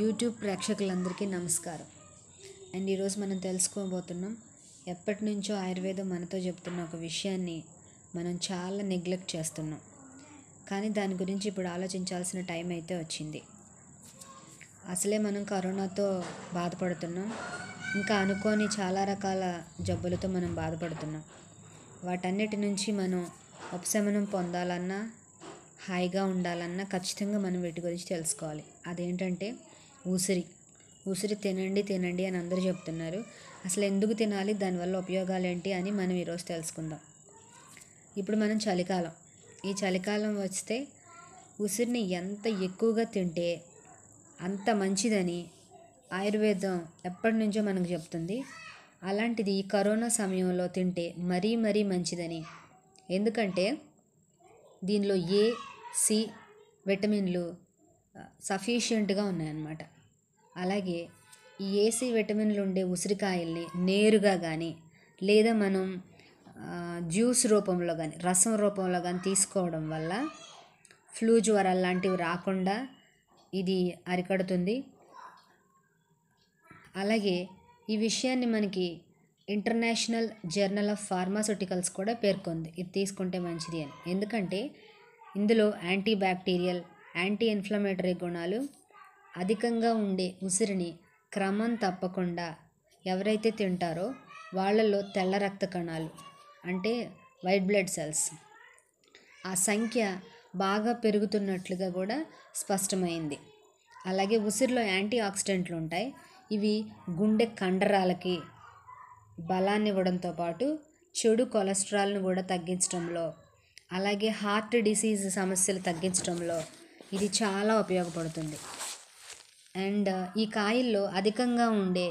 YouTube ప్రేక్షకులందరికీ నమస్కారం and ఈరోజు మనం తెలుసుకోబోతున్నాం ఎప్పటి నుంచో ఆయుర్వేదం మనతో చెప్తున్న ఒక విషయాన్ని మనం చాలా నెగ్లెక్ట్ చేస్తున్నాం కానీ దాని గురించి ఇప్పుడు ఆలోచించాల్సిన టైం అయితే వచ్చింది అసలే మనం కరోనాతో బాధపడుతున్నాం ఇంకా అనుకోని చాలా రకాల జబ్బులతో మనం బాధపడుతున్నాం వాటన్నిటి నుంచి మనం ఉపశమనం పొందాలన్నా హాయిగా ఉండాలన్నా ఖచ్చితంగా మనం వీటి గురించి తెలుసుకోవాలి అదేంటంటే ఉసిరి ఉసిరి తినండి తినండి అని అందరూ చెప్తున్నారు అసలు ఎందుకు తినాలి దానివల్ల ఉపయోగాలు ఏంటి అని మనం ఈరోజు తెలుసుకుందాం ఇప్పుడు మనం చలికాలం ఈ చలికాలం వస్తే ఉసిరిని ఎంత ఎక్కువగా తింటే అంత మంచిదని ఆయుర్వేదం ఎప్పటి నుంచో మనకు చెప్తుంది అలాంటిది ఈ కరోనా సమయంలో తింటే మరీ మరీ మంచిదని ఎందుకంటే దీనిలో ఏ సి విటమిన్లు సఫీషియంట్గా ఉన్నాయన్నమాట అలాగే ఈ ఏసీ విటమిన్లు ఉండే ఉసిరికాయల్ని నేరుగా కానీ లేదా మనం జ్యూస్ రూపంలో కానీ రసం రూపంలో కానీ తీసుకోవడం వల్ల ఫ్లూ జ్వరాలు లాంటివి రాకుండా ఇది అరికడుతుంది అలాగే ఈ విషయాన్ని మనకి ఇంటర్నేషనల్ జర్నల్ ఆఫ్ ఫార్మాస్యూటికల్స్ కూడా పేర్కొంది ఇది తీసుకుంటే మంచిది అని ఎందుకంటే ఇందులో యాంటీ బ్యాక్టీరియల్ యాంటీ ఇన్ఫ్లమేటరీ గుణాలు అధికంగా ఉండే ఉసిరిని క్రమం తప్పకుండా ఎవరైతే తింటారో వాళ్ళలో తెల్ల రక్త కణాలు అంటే వైట్ బ్లడ్ సెల్స్ ఆ సంఖ్య బాగా పెరుగుతున్నట్లుగా కూడా స్పష్టమైంది అలాగే ఉసిరిలో యాంటీ ఆక్సిడెంట్లు ఉంటాయి ఇవి గుండె కండరాలకి బలాన్ని ఇవ్వడంతో పాటు చెడు కొలెస్ట్రాల్ను కూడా తగ్గించడంలో అలాగే హార్ట్ డిసీజ్ సమస్యలు తగ్గించడంలో ఇది చాలా ఉపయోగపడుతుంది అండ్ ఈ కాయల్లో అధికంగా ఉండే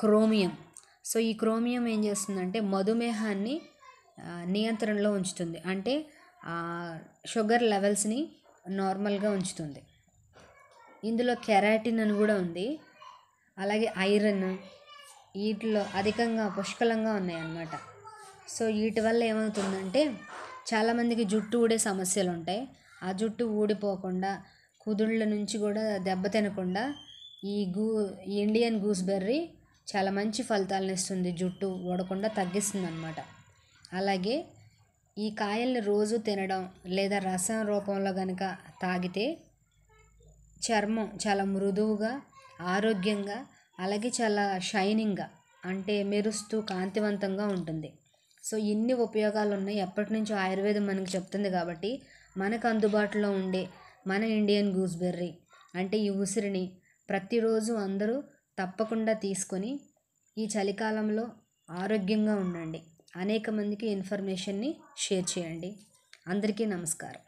క్రోమియం సో ఈ క్రోమియం ఏం చేస్తుందంటే మధుమేహాన్ని నియంత్రణలో ఉంచుతుంది అంటే షుగర్ లెవెల్స్ని నార్మల్గా ఉంచుతుంది ఇందులో కెరాటిన్ అని కూడా ఉంది అలాగే ఐరన్ వీటిలో అధికంగా పుష్కలంగా ఉన్నాయన్నమాట సో వీటి వల్ల ఏమవుతుందంటే చాలామందికి జుట్టు ఊడే సమస్యలు ఉంటాయి ఆ జుట్టు ఊడిపోకుండా కుదుళ్ళ నుంచి కూడా దెబ్బ తినకుండా ఈ గూ ఇండియన్ గూస్బెర్రీ చాలా మంచి ఫలితాలను ఇస్తుంది జుట్టు ఊడకుండా తగ్గిస్తుంది అనమాట అలాగే ఈ కాయల్ని రోజు తినడం లేదా రసం రూపంలో కనుక తాగితే చర్మం చాలా మృదువుగా ఆరోగ్యంగా అలాగే చాలా షైనింగ్గా అంటే మెరుస్తూ కాంతివంతంగా ఉంటుంది సో ఇన్ని ఉపయోగాలు ఉన్నాయి ఎప్పటి నుంచో ఆయుర్వేదం మనకు చెప్తుంది కాబట్టి మనకు అందుబాటులో ఉండే మన ఇండియన్ గూస్బెర్రీ అంటే ఈ ఉసిరిని ప్రతిరోజు అందరూ తప్పకుండా తీసుకొని ఈ చలికాలంలో ఆరోగ్యంగా ఉండండి అనేక మందికి ఇన్ఫర్మేషన్ని షేర్ చేయండి అందరికీ నమస్కారం